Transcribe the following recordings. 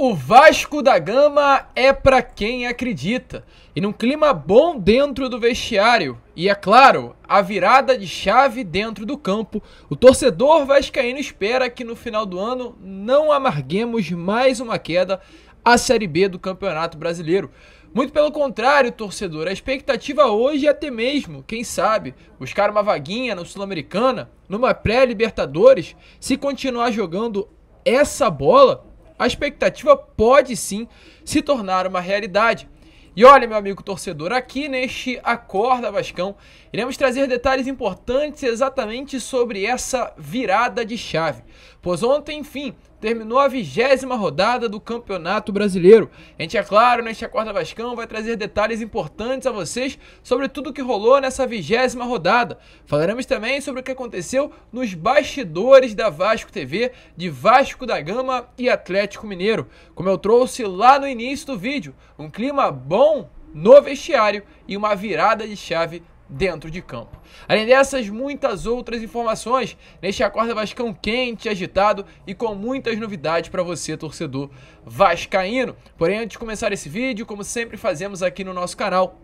O Vasco da Gama é para quem acredita. E num clima bom dentro do vestiário, e é claro, a virada de chave dentro do campo, o torcedor vascaíno espera que no final do ano não amarguemos mais uma queda à Série B do Campeonato Brasileiro. Muito pelo contrário, torcedor, a expectativa hoje é até mesmo, quem sabe, buscar uma vaguinha na Sul-Americana, numa pré-Libertadores, se continuar jogando essa bola, a expectativa pode sim se tornar uma realidade. E olha, meu amigo torcedor, aqui neste Acorda Vascão, iremos trazer detalhes importantes exatamente sobre essa virada de chave. Pois ontem, enfim, terminou a vigésima rodada do Campeonato Brasileiro. A gente, é claro, neste né, Acorda Vascão vai trazer detalhes importantes a vocês sobre tudo o que rolou nessa vigésima rodada. Falaremos também sobre o que aconteceu nos bastidores da Vasco TV, de Vasco da Gama e Atlético Mineiro. Como eu trouxe lá no início do vídeo, um clima bom no vestiário e uma virada de chave dentro de campo. Além dessas, muitas outras informações neste Acorda Vascão quente, agitado e com muitas novidades para você, torcedor vascaíno. Porém, antes de começar esse vídeo, como sempre fazemos aqui no nosso canal,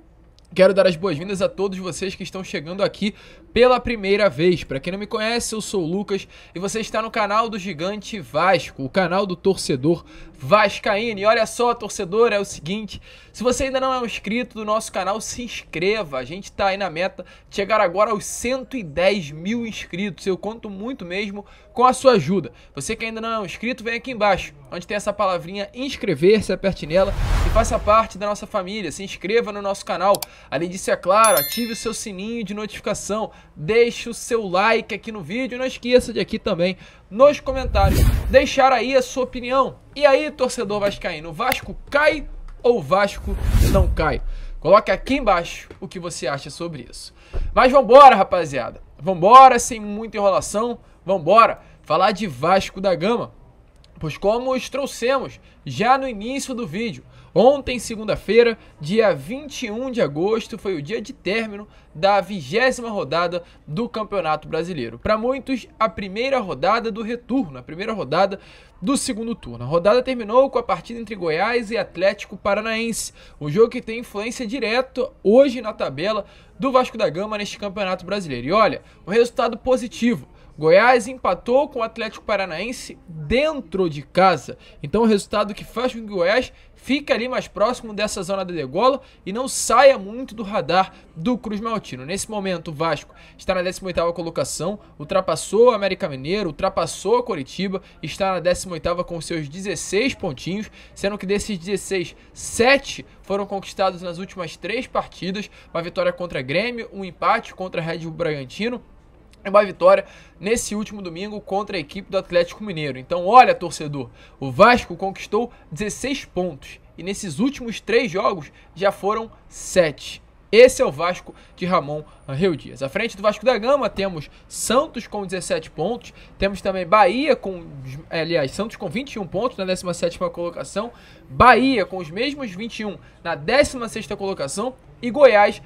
Quero dar as boas-vindas a todos vocês que estão chegando aqui pela primeira vez. Para quem não me conhece, eu sou o Lucas e você está no canal do Gigante Vasco, o canal do torcedor vascaíno. E olha só, torcedor, é o seguinte, se você ainda não é um inscrito do nosso canal, se inscreva. A gente está aí na meta de chegar agora aos 110 mil inscritos. Eu conto muito mesmo com a sua ajuda. Você que ainda não é inscrito, vem aqui embaixo, onde tem essa palavrinha inscrever-se, aperte nela e faça parte da nossa família. Se inscreva no nosso canal. Além disso, é claro, ative o seu sininho de notificação, deixe o seu like aqui no vídeo e não esqueça de aqui também nos comentários deixar aí a sua opinião. E aí, torcedor vascaíno, Vasco cai ou Vasco não cai? Coloque aqui embaixo o que você acha sobre isso. Mas vambora, rapaziada. Vambora, sem muita enrolação. Vambora falar de Vasco da Gama, pois como os trouxemos já no início do vídeo, ontem, segunda-feira, dia 21 de agosto, foi o dia de término da vigésima rodada do Campeonato Brasileiro. Para muitos, a primeira rodada do retorno, a primeira rodada do segundo turno. A rodada terminou com a partida entre Goiás e Atlético Paranaense, um jogo que tem influência direta hoje na tabela do Vasco da Gama neste Campeonato Brasileiro. E olha, o um resultado positivo Goiás empatou com o Atlético Paranaense dentro de casa. Então, o resultado que faz com que o Goiás fique ali mais próximo dessa zona da degola e não saia muito do radar do Cruz Maltino. Nesse momento, o Vasco está na 18ª colocação, ultrapassou o América Mineiro, ultrapassou a Coritiba, está na 18ª com seus 16 pontinhos, sendo que desses 16, 7 foram conquistados nas últimas três partidas, uma vitória contra Grêmio, um empate contra Red Bull Bragantino uma vitória nesse último domingo contra a equipe do Atlético Mineiro. Então, olha, torcedor, o Vasco conquistou 16 pontos e nesses últimos três jogos já foram 7. Esse é o Vasco de Ramon Rio Dias. À frente do Vasco da Gama temos Santos com 17 pontos, temos também Bahia com, eh, aliás, Santos com 21 pontos na 17ª colocação, Bahia com os mesmos 21 na 16ª colocação e Goiás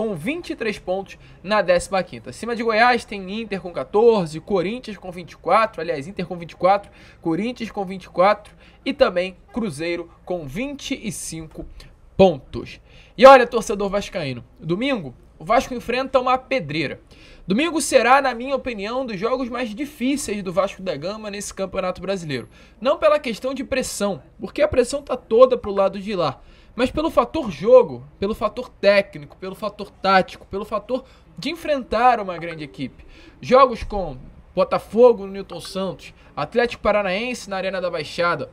com 23 pontos na 15ª. Acima de Goiás tem Inter com 14, Corinthians com 24, aliás, Inter com 24, Corinthians com 24 e também Cruzeiro com 25 pontos. E olha, torcedor vascaíno, domingo o Vasco enfrenta uma pedreira. Domingo será, na minha opinião, um dos jogos mais difíceis do Vasco da Gama nesse Campeonato Brasileiro. Não pela questão de pressão, porque a pressão tá toda pro lado de lá mas pelo fator jogo, pelo fator técnico, pelo fator tático, pelo fator de enfrentar uma grande equipe. Jogos com Botafogo no Newton Santos, Atlético Paranaense na Arena da Baixada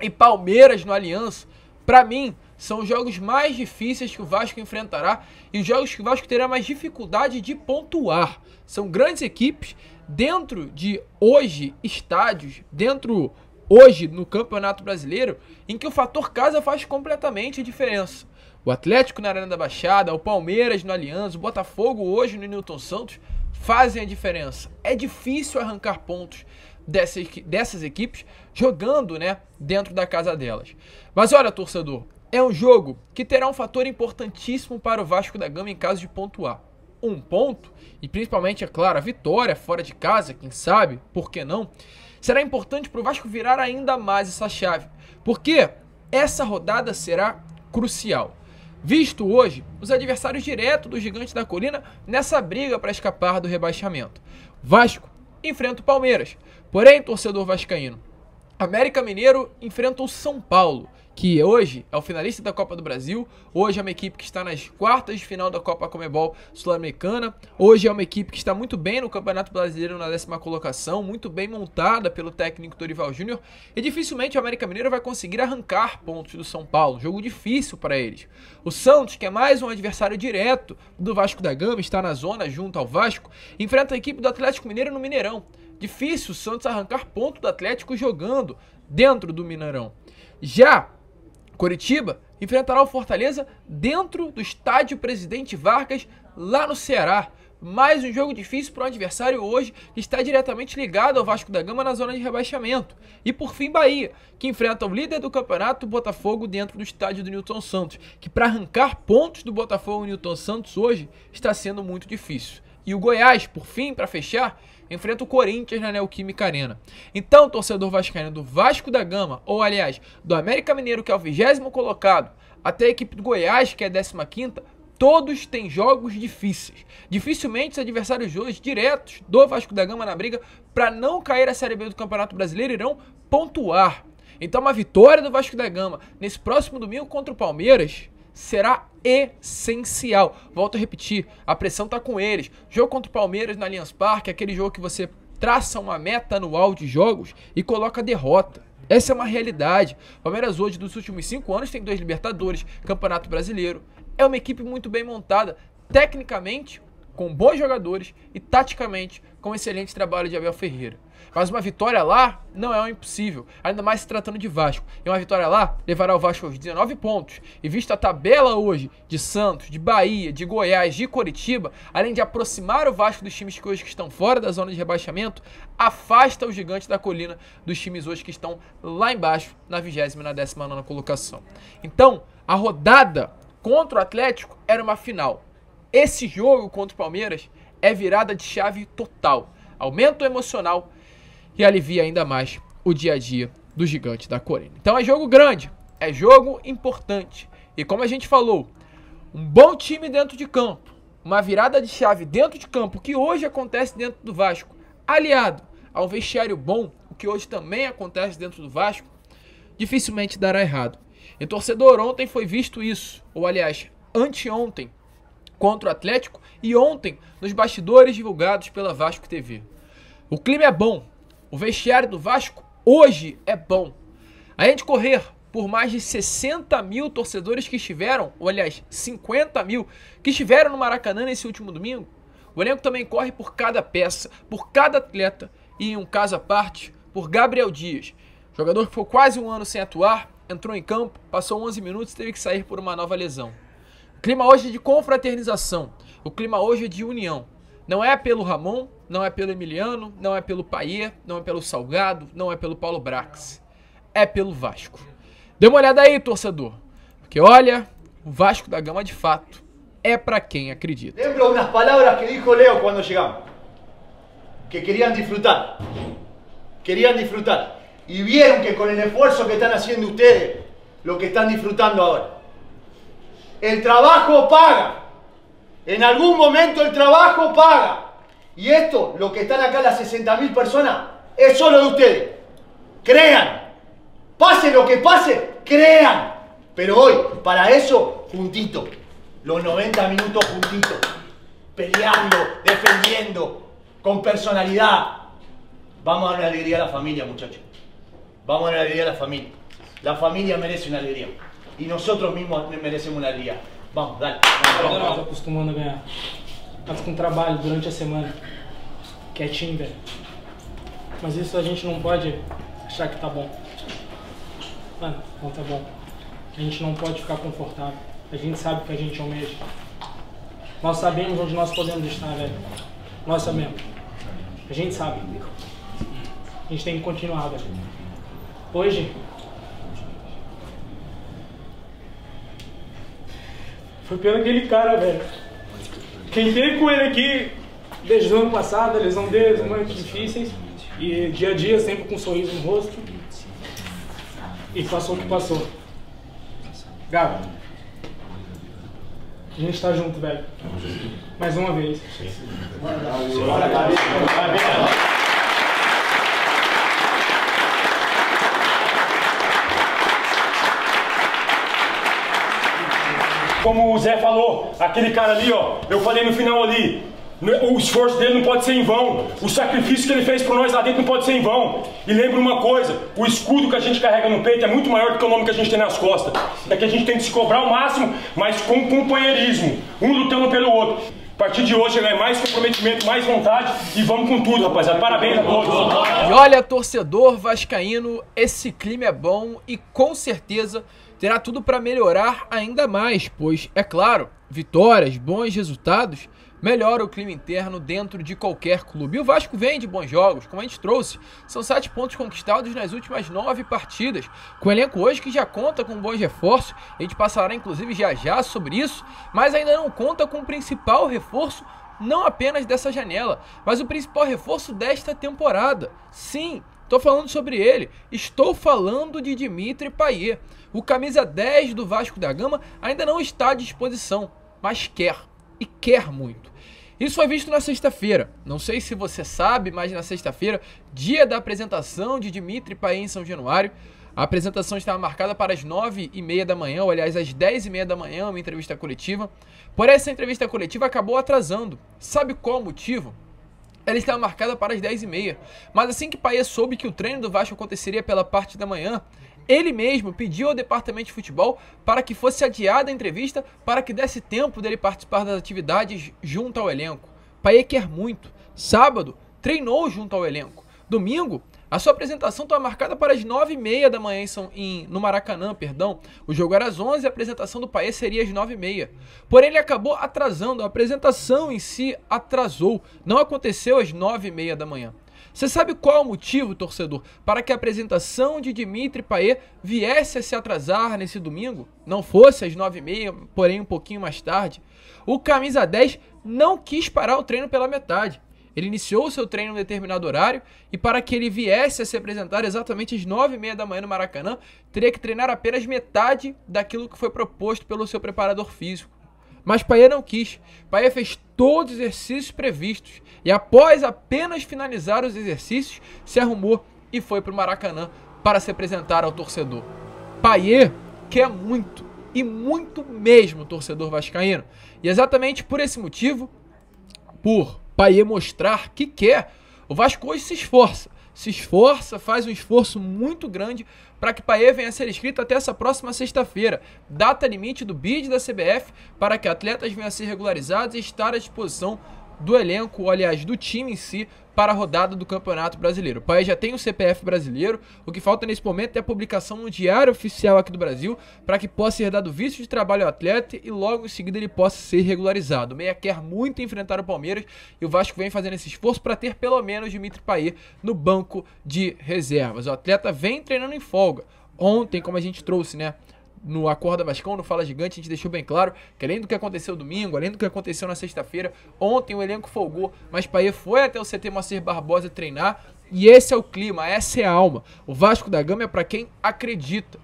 e Palmeiras no Aliança, para mim, são os jogos mais difíceis que o Vasco enfrentará e os jogos que o Vasco terá mais dificuldade de pontuar. São grandes equipes dentro de hoje estádios, dentro hoje no Campeonato Brasileiro em que o fator casa faz completamente a diferença. O Atlético na Arena da Baixada, o Palmeiras no Aliança, o Botafogo hoje no Newton Santos fazem a diferença. É difícil arrancar pontos dessas, dessas equipes jogando né, dentro da casa delas. Mas olha, torcedor, é um jogo que terá um fator importantíssimo para o Vasco da Gama em caso de pontuar. Um ponto, e principalmente, é claro, a vitória fora de casa, quem sabe, por que não? será importante para o Vasco virar ainda mais essa chave, porque essa rodada será crucial. Visto hoje os adversários diretos do Gigante da Colina nessa briga para escapar do rebaixamento. Vasco enfrenta o Palmeiras, porém, torcedor vascaíno. América Mineiro enfrenta o São Paulo que hoje é o finalista da Copa do Brasil, hoje é uma equipe que está nas quartas de final da Copa Comebol Sul-Americana, hoje é uma equipe que está muito bem no Campeonato Brasileiro na décima colocação, muito bem montada pelo técnico Dorival Júnior, e dificilmente o América Mineiro vai conseguir arrancar pontos do São Paulo, jogo difícil para eles. O Santos, que é mais um adversário direto do Vasco da Gama, está na zona junto ao Vasco, enfrenta a equipe do Atlético Mineiro no Mineirão. Difícil o Santos arrancar ponto do Atlético jogando dentro do Mineirão. Já Coritiba enfrentará o Fortaleza dentro do estádio Presidente Vargas, lá no Ceará. Mais um jogo difícil para um adversário hoje que está diretamente ligado ao Vasco da Gama na zona de rebaixamento. E por fim, Bahia, que enfrenta o líder do campeonato, o Botafogo, dentro do estádio do Newton Santos, que para arrancar pontos do Botafogo Newton Santos hoje está sendo muito difícil. E o Goiás, por fim, para fechar, enfrenta o Corinthians na Neoquímica Arena. Então, torcedor vascaíno do Vasco da Gama, ou aliás, do América Mineiro, que é o vigésimo colocado, até a equipe do Goiás, que é a 15 quinta, todos têm jogos difíceis. Dificilmente os adversários hoje diretos do Vasco da Gama na briga para não cair a Série B do Campeonato Brasileiro irão pontuar. Então, uma vitória do Vasco da Gama nesse próximo domingo contra o Palmeiras será essencial. Volto a repetir, a pressão tá com eles. Jogo contra o Palmeiras na Allianz Parque, é aquele jogo que você traça uma meta anual de jogos e coloca derrota. Essa é uma realidade. Palmeiras hoje, dos últimos cinco anos, tem dois Libertadores, Campeonato Brasileiro. É uma equipe muito bem montada. Tecnicamente, com bons jogadores e taticamente com excelente trabalho de Abel Ferreira. Mas uma vitória lá não é um impossível, ainda mais se tratando de Vasco. E uma vitória lá levará o Vasco aos 19 pontos. E vista a tabela hoje de Santos, de Bahia, de Goiás, de Coritiba, além de aproximar o Vasco dos times que hoje estão fora da zona de rebaixamento, afasta o gigante da colina dos times hoje que estão lá embaixo, na 20 e na 19 colocação. Então, a rodada contra o Atlético era uma final. Esse jogo contra o Palmeiras é virada de chave total. Aumenta o emocional e alivia ainda mais o dia a dia do gigante da Corinthians. Então é jogo grande, é jogo importante. E como a gente falou, um bom time dentro de campo, uma virada de chave dentro de campo, que hoje acontece dentro do Vasco, aliado a um vestiário bom, o que hoje também acontece dentro do Vasco, dificilmente dará errado. E torcedor, ontem foi visto isso, ou aliás, anteontem, contra o Atlético e ontem nos bastidores divulgados pela Vasco TV. O clima é bom, o vestiário do Vasco hoje é bom. Além de correr por mais de 60 mil torcedores que estiveram, ou aliás, 50 mil, que estiveram no Maracanã nesse último domingo, o elenco também corre por cada peça, por cada atleta e, em um caso à parte, por Gabriel Dias, jogador que ficou quase um ano sem atuar, entrou em campo, passou 11 minutos e teve que sair por uma nova lesão clima hoje é de confraternização. O clima hoje é de união. Não é pelo Ramon, não é pelo Emiliano, não é pelo Paier, não é pelo Salgado, não é pelo Paulo Brax. É pelo Vasco. Dê uma olhada aí, torcedor. Porque olha, o Vasco da Gama de fato é para quem acredita. Lembro umas palavras que o Leo quando chegamos. Que queriam disfrutar. Queriam disfrutar. E viram que com o esforço que estão fazendo vocês, o que estão disfrutando agora. El trabajo paga. En algún momento el trabajo paga. Y esto, lo que están acá las 60.000 personas, es solo de ustedes. Crean. Pase lo que pase, crean. Pero hoy, para eso, juntito. Los 90 minutos juntitos. Peleando, defendiendo, con personalidad. Vamos a dar alegría a la familia, muchachos. Vamos a dar alegría a la familia. La familia merece una alegría. y nosotros mismos merecemos la liga. Vamos, dale. Vamos, vamos. acostumando a ganhar. Mas tá com trabalho durante a semana. Quietinho, velho. Mas isso a gente não pode achar que tá bom. Mano, não tá bom. A gente não pode ficar confortável. A gente sabe o que a gente almeja. É nós sabemos onde nós podemos estar, velho. Nós sabemos. A gente sabe. A gente tem que continuar, velho. Hoje, Foi pelo aquele cara, velho. Quem teve com ele aqui desde o ano passado, a lesão dele, os momentos é difíceis. E dia a dia, sempre com um sorriso no rosto. E passou o que passou. Gabo. A gente tá junto, velho. Mais uma vez. Parabéns. como o Zé falou, aquele cara ali, ó, eu falei no final ali, né, o esforço dele não pode ser em vão. O sacrifício que ele fez por nós lá dentro não pode ser em vão. E lembra uma coisa: o escudo que a gente carrega no peito é muito maior do que o nome que a gente tem nas costas. É que a gente tem que se cobrar o máximo, mas com companheirismo, um lutando pelo outro. A partir de hoje é mais comprometimento, mais vontade e vamos com tudo, rapaziada. Parabéns a todos. E olha, torcedor vascaíno, esse clima é bom e com certeza terá tudo para melhorar ainda mais, pois, é claro, vitórias, bons resultados melhora o clima interno dentro de qualquer clube. E o Vasco vem de bons jogos, como a gente trouxe. São sete pontos conquistados nas últimas nove partidas. Com o elenco hoje que já conta com bons reforços, a gente passará inclusive já já sobre isso, mas ainda não conta com o principal reforço não apenas dessa janela, mas o principal reforço desta temporada. Sim, estou falando sobre ele. Estou falando de Dimitri Payet. O camisa 10 do Vasco da Gama ainda não está à disposição, mas quer e quer muito. Isso foi visto na sexta-feira. Não sei se você sabe, mas na sexta-feira, dia da apresentação de Dimitri Paim em São Januário, a apresentação estava marcada para as 9h30 da manhã, ou aliás, às 10h30 da manhã, uma entrevista coletiva. Por essa entrevista coletiva acabou atrasando. Sabe qual o motivo? Ela estava marcada para as 10h30. Mas assim que Paia soube que o treino do Vasco aconteceria pela parte da manhã, ele mesmo pediu ao departamento de futebol para que fosse adiada a entrevista para que desse tempo dele participar das atividades junto ao elenco. Paê quer muito. Sábado, treinou junto ao elenco. Domingo, a sua apresentação estava tá marcada para as 9h30 da manhã em, no Maracanã, perdão. O jogo era às 11 e a apresentação do país seria às 9h30. Porém, ele acabou atrasando, a apresentação em si atrasou. Não aconteceu às 9h30 da manhã. Você sabe qual é o motivo, torcedor, para que a apresentação de Dimitri Payet viesse a se atrasar nesse domingo? Não fosse às 9h30, porém um pouquinho mais tarde. O camisa 10 não quis parar o treino pela metade. Ele iniciou o seu treino em um determinado horário e para que ele viesse a se apresentar exatamente às 9h30 da manhã no Maracanã, teria que treinar apenas metade daquilo que foi proposto pelo seu preparador físico. Mas Paier não quis. Paier fez todos os exercícios previstos e após apenas finalizar os exercícios, se arrumou e foi para o Maracanã para se apresentar ao torcedor. Paier quer muito e muito mesmo o torcedor vascaíno. E exatamente por esse motivo, por Paier mostrar que quer, o Vasco hoje se esforça se esforça, faz um esforço muito grande para que Paê venha a ser inscrito até essa próxima sexta-feira, data limite do bid da CBF, para que atletas venham a ser regularizados e estar à disposição do elenco, aliás, do time em si, para a rodada do Campeonato Brasileiro. O país já tem o CPF brasileiro, o que falta nesse momento é a publicação no Diário Oficial aqui do Brasil para que possa ser dado visto de trabalho ao atleta e logo em seguida ele possa ser regularizado. O Meia quer muito enfrentar o Palmeiras e o Vasco vem fazendo esse esforço para ter pelo menos Dimitri Payet no banco de reservas. O atleta vem treinando em folga. Ontem, como a gente trouxe, né? no Acorda Vascão, no Fala Gigante, a gente deixou bem claro que além do que aconteceu domingo, além do que aconteceu na sexta-feira, ontem o elenco folgou, mas Paier foi até o CT Macer Barbosa treinar e esse é o clima, essa é a alma. O Vasco da Gama é para quem acredita.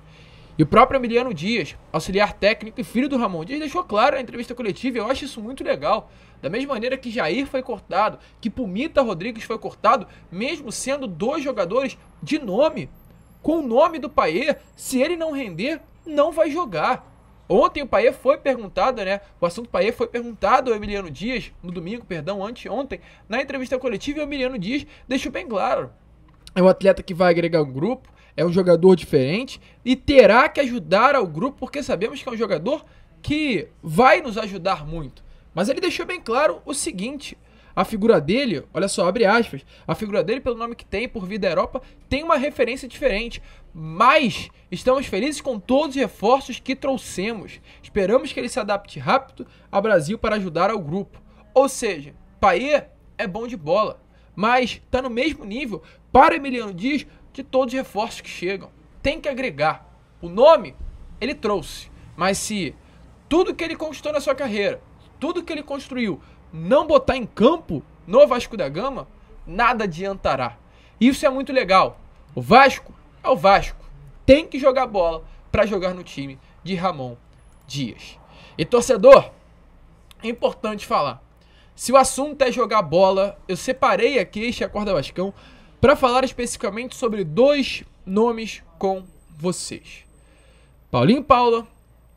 E o próprio Emiliano Dias, auxiliar técnico e filho do Ramon Dias, deixou claro na entrevista coletiva, eu acho isso muito legal. Da mesma maneira que Jair foi cortado, que Pumita Rodrigues foi cortado, mesmo sendo dois jogadores de nome, com o nome do Paier, se ele não render, não vai jogar. Ontem o Paê foi perguntado, né? O assunto Paê foi perguntado ao Emiliano Dias, no domingo, perdão, anteontem, na entrevista coletiva, e o Emiliano Dias deixou bem claro. É um atleta que vai agregar o um grupo, é um jogador diferente e terá que ajudar ao grupo, porque sabemos que é um jogador que vai nos ajudar muito. Mas ele deixou bem claro o seguinte: a figura dele, olha só, abre aspas, a figura dele, pelo nome que tem, por vida Europa, tem uma referência diferente. Mas estamos felizes com todos os reforços que trouxemos. Esperamos que ele se adapte rápido ao Brasil para ajudar ao grupo. Ou seja, Paê é bom de bola, mas está no mesmo nível, para Emiliano Dias, de todos os reforços que chegam. Tem que agregar. O nome ele trouxe, mas se tudo que ele conquistou na sua carreira, tudo que ele construiu não botar em campo no Vasco da Gama, nada adiantará. Isso é muito legal. O Vasco é o Vasco. Tem que jogar bola para jogar no time de Ramon Dias. E torcedor, é importante falar. Se o assunto é jogar bola, eu separei aqui este Acorda Vascão para falar especificamente sobre dois nomes com vocês. Paulinho Paula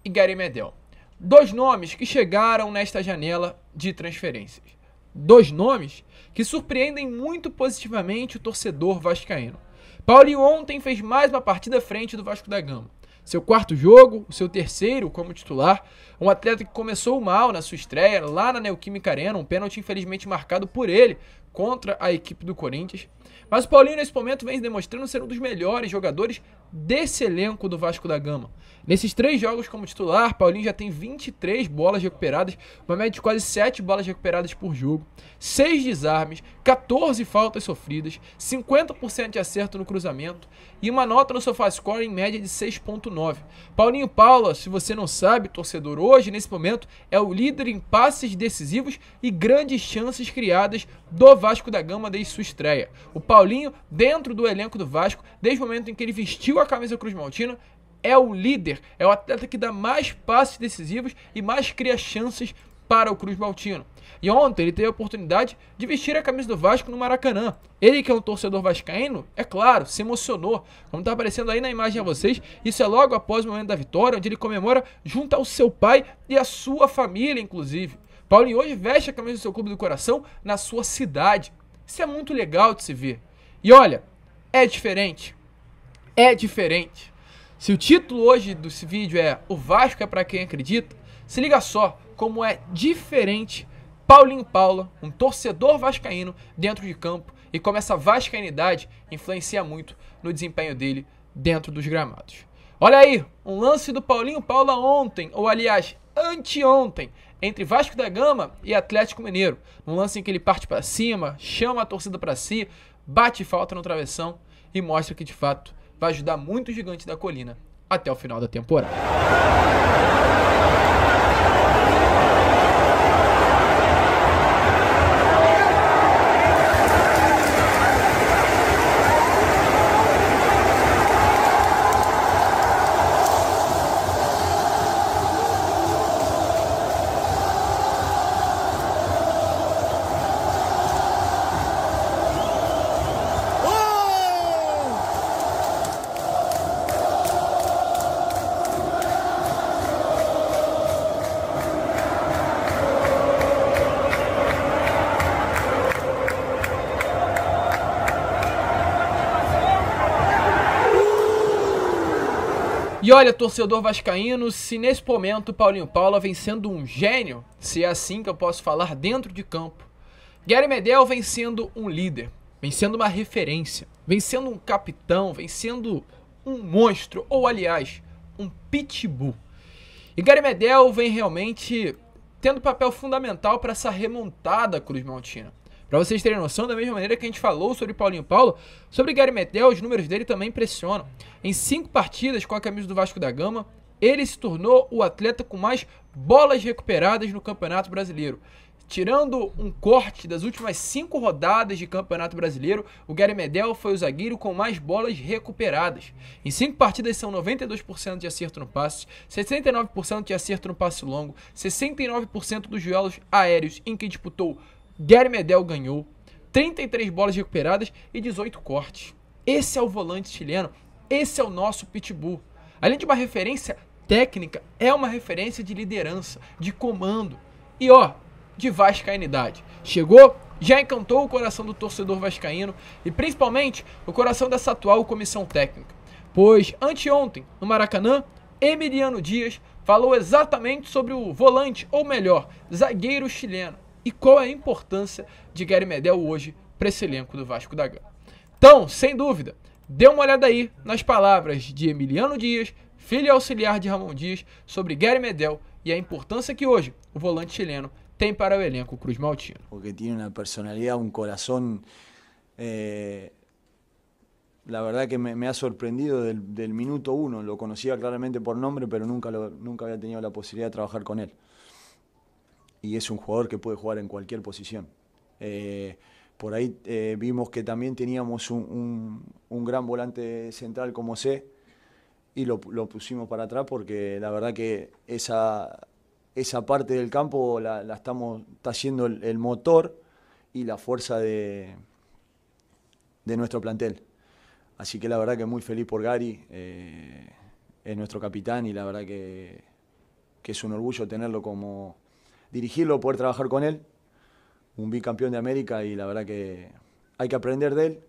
e Gary Medel. Dois nomes que chegaram nesta janela de transferências. Dois nomes que surpreendem muito positivamente o torcedor vascaíno. Paulinho ontem fez mais uma partida à frente do Vasco da Gama. Seu quarto jogo, o seu terceiro como titular, um atleta que começou mal na sua estreia lá na Neoquímica Arena, um pênalti infelizmente marcado por ele contra a equipe do Corinthians. Mas o Paulinho, nesse momento, vem demonstrando ser um dos melhores jogadores desse elenco do Vasco da Gama. Nesses três jogos como titular, Paulinho já tem 23 bolas recuperadas, uma média de quase 7 bolas recuperadas por jogo, 6 desarmes, 14 faltas sofridas, 50% de acerto no cruzamento e uma nota no score em média de 6.9. Paulinho Paula, se você não sabe, torcedor, hoje, nesse momento, é o líder em passes decisivos e grandes chances criadas do Vasco da Gama desde sua estreia. O Paulinho, dentro do elenco do Vasco, desde o momento em que ele vestiu a camisa Cruz-Maltino é o líder, é o atleta que dá mais passes decisivos e mais cria chances para o Cruz Maltino. E ontem ele teve a oportunidade de vestir a camisa do Vasco no Maracanã. Ele que é um torcedor vascaíno, é claro, se emocionou. Como está aparecendo aí na imagem a vocês, isso é logo após o momento da vitória, onde ele comemora junto ao seu pai e à sua família, inclusive. Paulinho hoje veste a camisa do seu clube do coração na sua cidade. Isso é muito legal de se ver. E olha, é diferente. É diferente. Se o título hoje desse vídeo é O Vasco é para quem acredita, se liga só como é diferente Paulinho Paula, um torcedor vascaíno dentro de campo e como essa vascainidade influencia muito no desempenho dele dentro dos gramados. Olha aí, um lance do Paulinho Paula ontem, ou aliás, anteontem, entre Vasco da Gama e Atlético Mineiro. Um lance em que ele parte para cima, chama a torcida para si, bate falta no travessão e mostra que de fato vai ajudar muito o gigante da colina até o final da temporada. E olha, torcedor vascaíno, se nesse momento Paulinho Paula vem sendo um gênio, se é assim que eu posso falar dentro de campo, Gary Medel vem sendo um líder, vem sendo uma referência, vem sendo um capitão, vem sendo um monstro, ou aliás, um pitbull. E Gary Medel vem realmente tendo papel fundamental para essa remontada Cruz Maltina. Para vocês terem noção, da mesma maneira que a gente falou sobre Paulinho Paulo, sobre Gary Medel, os números dele também impressionam. Em cinco partidas com a camisa do Vasco da Gama, ele se tornou o atleta com mais bolas recuperadas no Campeonato Brasileiro. Tirando um corte das últimas cinco rodadas de Campeonato Brasileiro, o Gary Medel foi o zagueiro com mais bolas recuperadas. Em cinco partidas são 92% de acerto no passe, 69% de acerto no passe longo, 69% dos duelos aéreos em que disputou Gary Medel ganhou 33 bolas recuperadas e 18 cortes. Esse é o volante chileno, esse é o nosso pitbull. Além de uma referência técnica, é uma referência de liderança, de comando e ó, de vascainidade. Chegou, já encantou o coração do torcedor vascaíno e principalmente o coração dessa atual comissão técnica. Pois anteontem, no Maracanã, Emiliano Dias falou exatamente sobre o volante, ou melhor, zagueiro chileno e qual é a importância de Gary Medel hoje para esse elenco do Vasco da Gama. Então, sem dúvida, dê uma olhada aí nas palavras de Emiliano Dias, filho auxiliar de Ramon Dias, sobre Gary Medel e a importância que hoje o volante chileno tem para o elenco Cruz Maltino. Porque tem uma personalidade, um coração. Eh... la é que me, me ha sorprendido do minuto 1. Lo conhecia claramente por nome, mas nunca, nunca había tenido a possibilidade de trabalhar com ele. y es un jugador que puede jugar en cualquier posición. Eh, por ahí eh, vimos que también teníamos un, gran volante central como C y lo, pusimos para atrás porque la verdad que esa, esa parte del campo la, estamos, está siendo el, motor y la fuerza de, de nuestro plantel. Así que la verdad que muy feliz por Gary, eh, es nuestro capitán y la verdad que, que es un orgullo tenerlo como, dirigirlo, poder trabajar con él. Un bicampeón de América y la verdad que hay que aprender de él,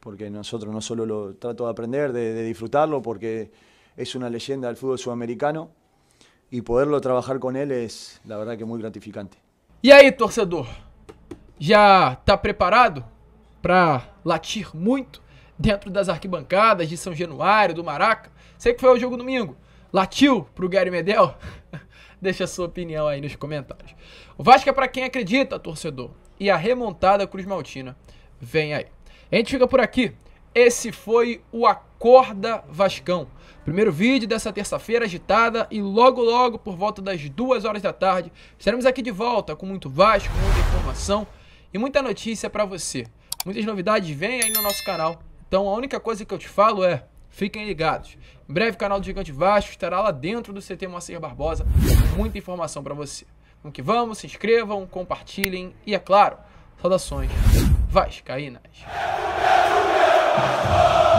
porque nosotros no solo lo trato de aprender, de, disfrutarlo, porque es una leyenda del fútbol sudamericano y poderlo trabajar con él es la verdad que muy gratificante. ¿Y e ahí torcedor? ¿Ya está preparado para latir mucho dentro de las arquibancadas de São Januário, do Maraca? Sé que fue el juego domingo. Latiu pro Gary Medel? Deixa a sua opinião aí nos comentários. O Vasco é para quem acredita, torcedor. E a remontada Cruz Maltina vem aí. A gente fica por aqui. Esse foi o Acorda Vascão. Primeiro vídeo dessa terça-feira agitada e logo logo por volta das duas horas da tarde estaremos aqui de volta com muito Vasco, muita informação e muita notícia para você. Muitas novidades vêm aí no nosso canal. Então a única coisa que eu te falo é Fiquem ligados. Em breve, o canal do Gigante Vasco estará lá dentro do CT Moacir Barbosa. Muita informação para você. Vamos que vamos, se inscrevam, compartilhem e, é claro, saudações vascaínas. É